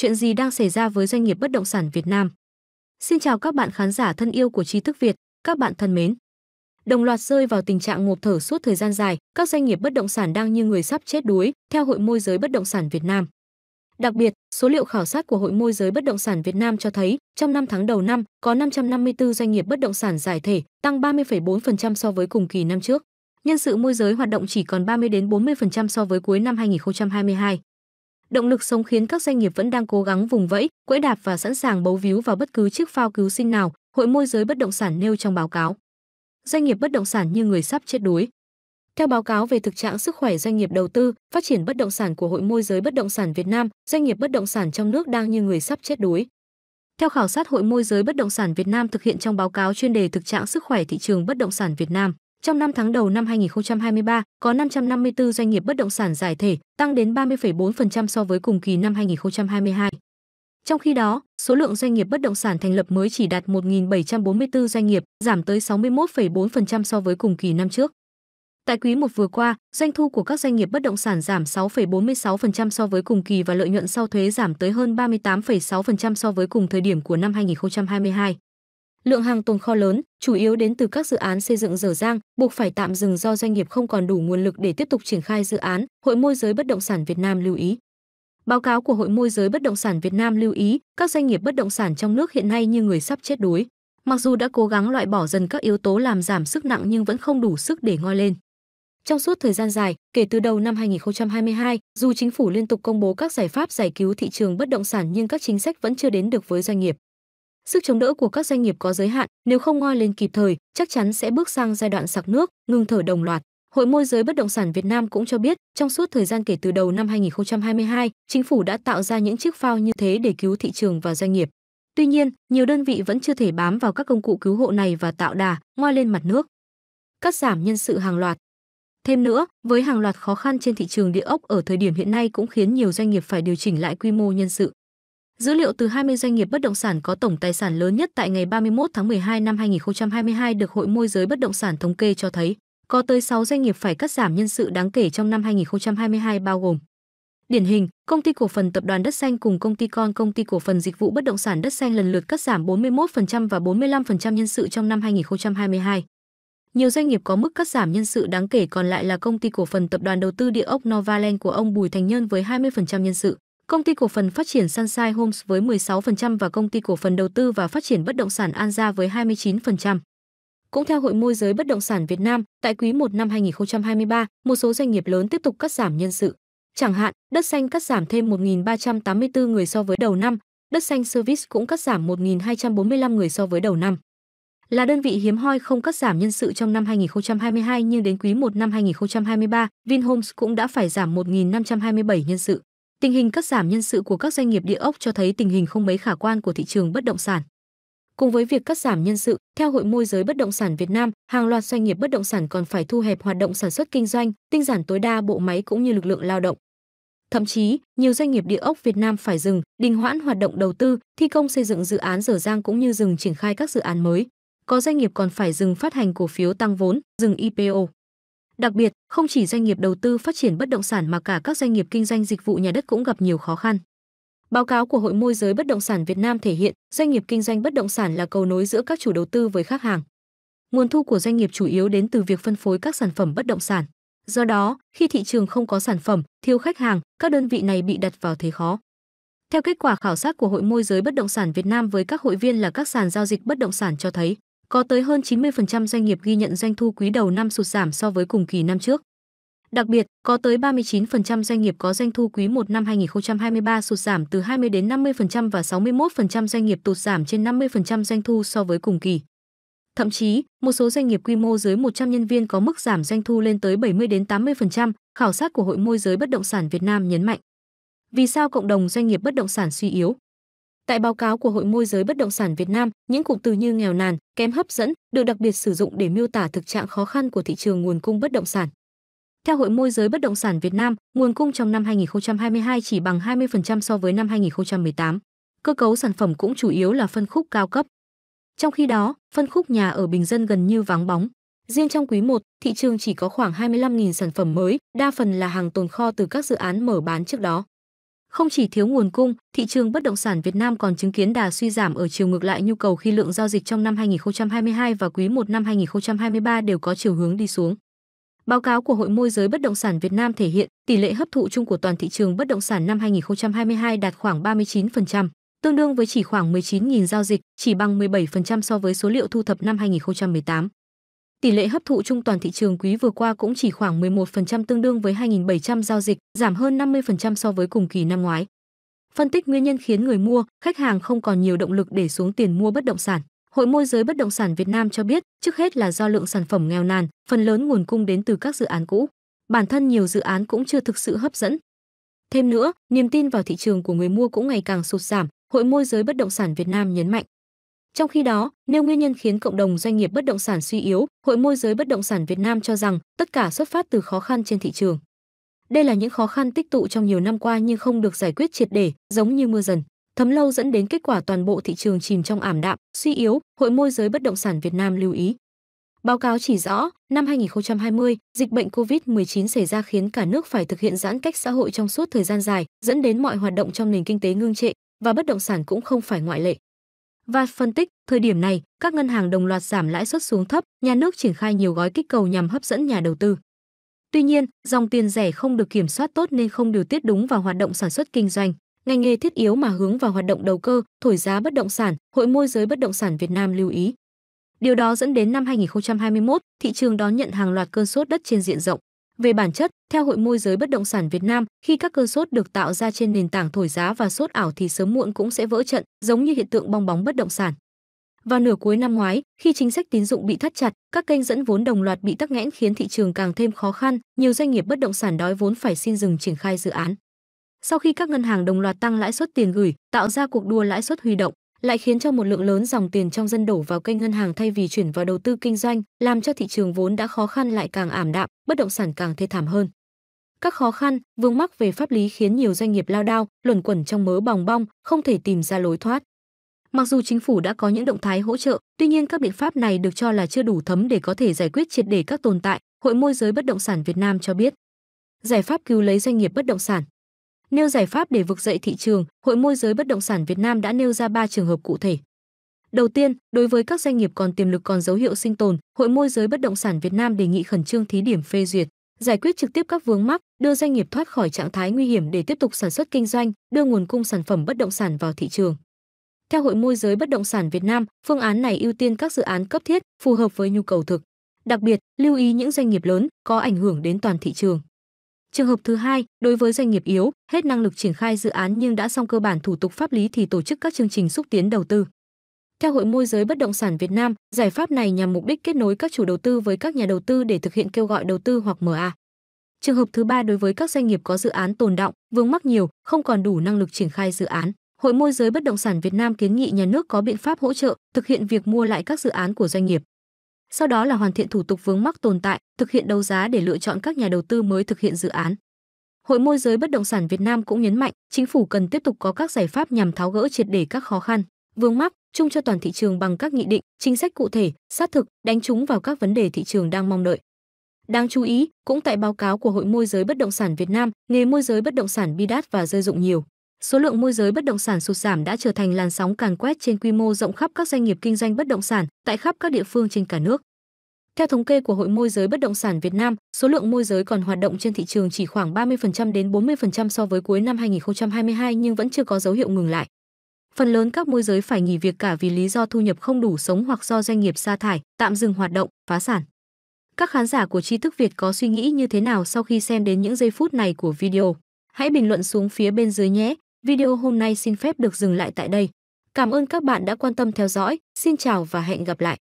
chuyện gì đang xảy ra với doanh nghiệp bất động sản Việt Nam. Xin chào các bạn khán giả thân yêu của Tri thức Việt, các bạn thân mến. Đồng loạt rơi vào tình trạng ngộp thở suốt thời gian dài, các doanh nghiệp bất động sản đang như người sắp chết đuối, theo Hội môi giới bất động sản Việt Nam. Đặc biệt, số liệu khảo sát của Hội môi giới bất động sản Việt Nam cho thấy, trong 5 tháng đầu năm, có 554 doanh nghiệp bất động sản giải thể, tăng 30,4% so với cùng kỳ năm trước. Nhân sự môi giới hoạt động chỉ còn 30 đến 40% so với cuối năm 2022 động lực sống khiến các doanh nghiệp vẫn đang cố gắng vùng vẫy, quẫy đạp và sẵn sàng bấu víu vào bất cứ chiếc phao cứu sinh nào, Hội môi giới bất động sản nêu trong báo cáo. Doanh nghiệp bất động sản như người sắp chết đuối. Theo báo cáo về thực trạng sức khỏe doanh nghiệp đầu tư, phát triển bất động sản của Hội môi giới bất động sản Việt Nam, doanh nghiệp bất động sản trong nước đang như người sắp chết đuối. Theo khảo sát Hội môi giới bất động sản Việt Nam thực hiện trong báo cáo chuyên đề thực trạng sức khỏe thị trường bất động sản Việt Nam, trong 5 tháng đầu năm 2023, có 554 doanh nghiệp bất động sản giải thể, tăng đến 30,4% so với cùng kỳ năm 2022. Trong khi đó, số lượng doanh nghiệp bất động sản thành lập mới chỉ đạt 1.744 doanh nghiệp, giảm tới 61,4% so với cùng kỳ năm trước. Tại quý 1 vừa qua, doanh thu của các doanh nghiệp bất động sản giảm 6,46% so với cùng kỳ và lợi nhuận sau thuế giảm tới hơn 38,6% so với cùng thời điểm của năm 2022. Lượng hàng tồn kho lớn chủ yếu đến từ các dự án xây dựng dở dang, buộc phải tạm dừng do doanh nghiệp không còn đủ nguồn lực để tiếp tục triển khai dự án, Hội môi giới bất động sản Việt Nam lưu ý. Báo cáo của Hội môi giới bất động sản Việt Nam lưu ý, các doanh nghiệp bất động sản trong nước hiện nay như người sắp chết đuối. Mặc dù đã cố gắng loại bỏ dần các yếu tố làm giảm sức nặng nhưng vẫn không đủ sức để ngoi lên. Trong suốt thời gian dài, kể từ đầu năm 2022, dù chính phủ liên tục công bố các giải pháp giải cứu thị trường bất động sản nhưng các chính sách vẫn chưa đến được với doanh nghiệp. Sức chống đỡ của các doanh nghiệp có giới hạn, nếu không ngoi lên kịp thời, chắc chắn sẽ bước sang giai đoạn sặc nước, ngừng thở đồng loạt. Hội môi giới bất động sản Việt Nam cũng cho biết, trong suốt thời gian kể từ đầu năm 2022, chính phủ đã tạo ra những chiếc phao như thế để cứu thị trường và doanh nghiệp. Tuy nhiên, nhiều đơn vị vẫn chưa thể bám vào các công cụ cứu hộ này và tạo đà, ngoi lên mặt nước. Cắt giảm nhân sự hàng loạt. Thêm nữa, với hàng loạt khó khăn trên thị trường địa ốc ở thời điểm hiện nay cũng khiến nhiều doanh nghiệp phải điều chỉnh lại quy mô nhân sự. Dữ liệu từ 20 doanh nghiệp bất động sản có tổng tài sản lớn nhất tại ngày 31 tháng 12 năm 2022 được Hội môi giới bất động sản thống kê cho thấy, có tới 6 doanh nghiệp phải cắt giảm nhân sự đáng kể trong năm 2022 bao gồm Điển hình, công ty cổ phần tập đoàn Đất Xanh cùng công ty con công ty cổ phần dịch vụ bất động sản Đất Xanh lần lượt cắt giảm 41% và 45% nhân sự trong năm 2022. Nhiều doanh nghiệp có mức cắt giảm nhân sự đáng kể còn lại là công ty cổ phần tập đoàn đầu tư địa ốc Novaland của ông Bùi Thành Nhân với 20% nhân sự. Công ty cổ phần phát triển Sunshine Homes với 16% và công ty cổ phần đầu tư và phát triển bất động sản Anza với 29%. Cũng theo Hội môi giới bất động sản Việt Nam, tại quý 1 năm 2023, một số doanh nghiệp lớn tiếp tục cắt giảm nhân sự. Chẳng hạn, Đất Xanh cắt giảm thêm 1.384 người so với đầu năm, Đất Xanh Service cũng cắt giảm 1.245 người so với đầu năm. Là đơn vị hiếm hoi không cắt giảm nhân sự trong năm 2022 nhưng đến quý 1 năm 2023, Vinhomes cũng đã phải giảm 1.527 nhân sự. Tình hình cắt giảm nhân sự của các doanh nghiệp địa ốc cho thấy tình hình không mấy khả quan của thị trường bất động sản. Cùng với việc cắt giảm nhân sự, theo Hội môi giới bất động sản Việt Nam, hàng loạt doanh nghiệp bất động sản còn phải thu hẹp hoạt động sản xuất kinh doanh, tinh giản tối đa bộ máy cũng như lực lượng lao động. Thậm chí, nhiều doanh nghiệp địa ốc Việt Nam phải dừng, đình hoãn hoạt động đầu tư, thi công xây dựng dự án dở dang cũng như dừng triển khai các dự án mới. Có doanh nghiệp còn phải dừng phát hành cổ phiếu tăng vốn, dừng IPO. Đặc biệt, không chỉ doanh nghiệp đầu tư phát triển bất động sản mà cả các doanh nghiệp kinh doanh dịch vụ nhà đất cũng gặp nhiều khó khăn. Báo cáo của Hội môi giới bất động sản Việt Nam thể hiện, doanh nghiệp kinh doanh bất động sản là cầu nối giữa các chủ đầu tư với khách hàng. Nguồn thu của doanh nghiệp chủ yếu đến từ việc phân phối các sản phẩm bất động sản. Do đó, khi thị trường không có sản phẩm, thiếu khách hàng, các đơn vị này bị đặt vào thế khó. Theo kết quả khảo sát của Hội môi giới bất động sản Việt Nam với các hội viên là các sàn giao dịch bất động sản cho thấy, có tới hơn 90% doanh nghiệp ghi nhận doanh thu quý đầu năm sụt giảm so với cùng kỳ năm trước. Đặc biệt, có tới 39% doanh nghiệp có doanh thu quý 1 năm 2023 sụt giảm từ 20 đến 50% và 61% doanh nghiệp tụt giảm trên 50% doanh thu so với cùng kỳ. Thậm chí, một số doanh nghiệp quy mô dưới 100 nhân viên có mức giảm doanh thu lên tới 70 đến 80%, khảo sát của Hội môi giới bất động sản Việt Nam nhấn mạnh. Vì sao cộng đồng doanh nghiệp bất động sản suy yếu? Tại báo cáo của Hội môi giới bất động sản Việt Nam, những cụm từ như nghèo nàn, kém hấp dẫn được đặc biệt sử dụng để miêu tả thực trạng khó khăn của thị trường nguồn cung bất động sản. Theo Hội môi giới bất động sản Việt Nam, nguồn cung trong năm 2022 chỉ bằng 20% so với năm 2018. Cơ cấu sản phẩm cũng chủ yếu là phân khúc cao cấp. Trong khi đó, phân khúc nhà ở bình dân gần như vắng bóng. Riêng trong quý 1, thị trường chỉ có khoảng 25.000 sản phẩm mới, đa phần là hàng tồn kho từ các dự án mở bán trước đó. Không chỉ thiếu nguồn cung, thị trường bất động sản Việt Nam còn chứng kiến đà suy giảm ở chiều ngược lại nhu cầu khi lượng giao dịch trong năm 2022 và quý 1 năm 2023 đều có chiều hướng đi xuống. Báo cáo của Hội môi giới bất động sản Việt Nam thể hiện tỷ lệ hấp thụ chung của toàn thị trường bất động sản năm 2022 đạt khoảng 39%, tương đương với chỉ khoảng 19.000 giao dịch, chỉ bằng 17% so với số liệu thu thập năm 2018. Tỷ lệ hấp thụ trung toàn thị trường quý vừa qua cũng chỉ khoảng 11% tương đương với 2.700 giao dịch, giảm hơn 50% so với cùng kỳ năm ngoái. Phân tích nguyên nhân khiến người mua, khách hàng không còn nhiều động lực để xuống tiền mua bất động sản. Hội môi giới bất động sản Việt Nam cho biết, trước hết là do lượng sản phẩm nghèo nàn, phần lớn nguồn cung đến từ các dự án cũ. Bản thân nhiều dự án cũng chưa thực sự hấp dẫn. Thêm nữa, niềm tin vào thị trường của người mua cũng ngày càng sụt giảm, Hội môi giới bất động sản Việt Nam nhấn mạnh. Trong khi đó, nêu nguyên nhân khiến cộng đồng doanh nghiệp bất động sản suy yếu, Hội môi giới bất động sản Việt Nam cho rằng tất cả xuất phát từ khó khăn trên thị trường. Đây là những khó khăn tích tụ trong nhiều năm qua nhưng không được giải quyết triệt để, giống như mưa dần. Thấm lâu dẫn đến kết quả toàn bộ thị trường chìm trong ảm đạm, suy yếu, Hội môi giới bất động sản Việt Nam lưu ý. Báo cáo chỉ rõ, năm 2020, dịch bệnh COVID-19 xảy ra khiến cả nước phải thực hiện giãn cách xã hội trong suốt thời gian dài, dẫn đến mọi hoạt động trong nền kinh tế ngưng trệ và bất động sản cũng không phải ngoại lệ. Và phân tích, thời điểm này, các ngân hàng đồng loạt giảm lãi suất xuống thấp, nhà nước triển khai nhiều gói kích cầu nhằm hấp dẫn nhà đầu tư. Tuy nhiên, dòng tiền rẻ không được kiểm soát tốt nên không điều tiết đúng vào hoạt động sản xuất kinh doanh, ngành nghề thiết yếu mà hướng vào hoạt động đầu cơ, thổi giá bất động sản, Hội môi giới bất động sản Việt Nam lưu ý. Điều đó dẫn đến năm 2021, thị trường đón nhận hàng loạt cơn sốt đất trên diện rộng. Về bản chất, theo Hội môi giới bất động sản Việt Nam, khi các cơn sốt được tạo ra trên nền tảng thổi giá và sốt ảo thì sớm muộn cũng sẽ vỡ trận, giống như hiện tượng bong bóng bất động sản. Vào nửa cuối năm ngoái, khi chính sách tín dụng bị thắt chặt, các kênh dẫn vốn đồng loạt bị tắc nghẽn khiến thị trường càng thêm khó khăn, nhiều doanh nghiệp bất động sản đói vốn phải xin dừng triển khai dự án. Sau khi các ngân hàng đồng loạt tăng lãi suất tiền gửi, tạo ra cuộc đua lãi suất huy động, lại khiến cho một lượng lớn dòng tiền trong dân đổ vào kênh ngân hàng thay vì chuyển vào đầu tư kinh doanh, làm cho thị trường vốn đã khó khăn lại càng ảm đạm, bất động sản càng thê thảm hơn. Các khó khăn, vướng mắc về pháp lý khiến nhiều doanh nghiệp lao đao, luẩn quẩn trong mớ bòng bong, không thể tìm ra lối thoát. Mặc dù chính phủ đã có những động thái hỗ trợ, tuy nhiên các biện pháp này được cho là chưa đủ thấm để có thể giải quyết triệt để các tồn tại, Hội môi giới bất động sản Việt Nam cho biết. Giải pháp cứu lấy doanh nghiệp bất động sản Nêu giải pháp để vực dậy thị trường, Hội môi giới bất động sản Việt Nam đã nêu ra 3 trường hợp cụ thể. Đầu tiên, đối với các doanh nghiệp còn tiềm lực còn dấu hiệu sinh tồn, Hội môi giới bất động sản Việt Nam đề nghị khẩn trương thí điểm phê duyệt, giải quyết trực tiếp các vướng mắc, đưa doanh nghiệp thoát khỏi trạng thái nguy hiểm để tiếp tục sản xuất kinh doanh, đưa nguồn cung sản phẩm bất động sản vào thị trường. Theo Hội môi giới bất động sản Việt Nam, phương án này ưu tiên các dự án cấp thiết, phù hợp với nhu cầu thực. Đặc biệt, lưu ý những doanh nghiệp lớn có ảnh hưởng đến toàn thị trường. Trường hợp thứ hai, đối với doanh nghiệp yếu, hết năng lực triển khai dự án nhưng đã xong cơ bản thủ tục pháp lý thì tổ chức các chương trình xúc tiến đầu tư. Theo Hội môi giới bất động sản Việt Nam, giải pháp này nhằm mục đích kết nối các chủ đầu tư với các nhà đầu tư để thực hiện kêu gọi đầu tư hoặc MA. Trường hợp thứ ba đối với các doanh nghiệp có dự án tồn động, vướng mắc nhiều, không còn đủ năng lực triển khai dự án. Hội môi giới bất động sản Việt Nam kiến nghị nhà nước có biện pháp hỗ trợ thực hiện việc mua lại các dự án của doanh nghiệp sau đó là hoàn thiện thủ tục vướng mắc tồn tại, thực hiện đấu giá để lựa chọn các nhà đầu tư mới thực hiện dự án. Hội môi giới bất động sản Việt Nam cũng nhấn mạnh, chính phủ cần tiếp tục có các giải pháp nhằm tháo gỡ triệt để các khó khăn, vướng mắc chung cho toàn thị trường bằng các nghị định, chính sách cụ thể, sát thực, đánh trúng vào các vấn đề thị trường đang mong đợi. Đáng chú ý, cũng tại báo cáo của Hội môi giới bất động sản Việt Nam, nghề môi giới bất động sản bi đát và rơi dụng nhiều. Số lượng môi giới bất động sản sụt giảm đã trở thành làn sóng càn quét trên quy mô rộng khắp các doanh nghiệp kinh doanh bất động sản tại khắp các địa phương trên cả nước. Theo thống kê của Hội môi giới bất động sản Việt Nam, số lượng môi giới còn hoạt động trên thị trường chỉ khoảng 30% đến 40% so với cuối năm 2022 nhưng vẫn chưa có dấu hiệu ngừng lại. Phần lớn các môi giới phải nghỉ việc cả vì lý do thu nhập không đủ sống hoặc do doanh nghiệp sa thải, tạm dừng hoạt động, phá sản. Các khán giả của Tri thức Việt có suy nghĩ như thế nào sau khi xem đến những giây phút này của video? Hãy bình luận xuống phía bên dưới nhé. Video hôm nay xin phép được dừng lại tại đây. Cảm ơn các bạn đã quan tâm theo dõi. Xin chào và hẹn gặp lại.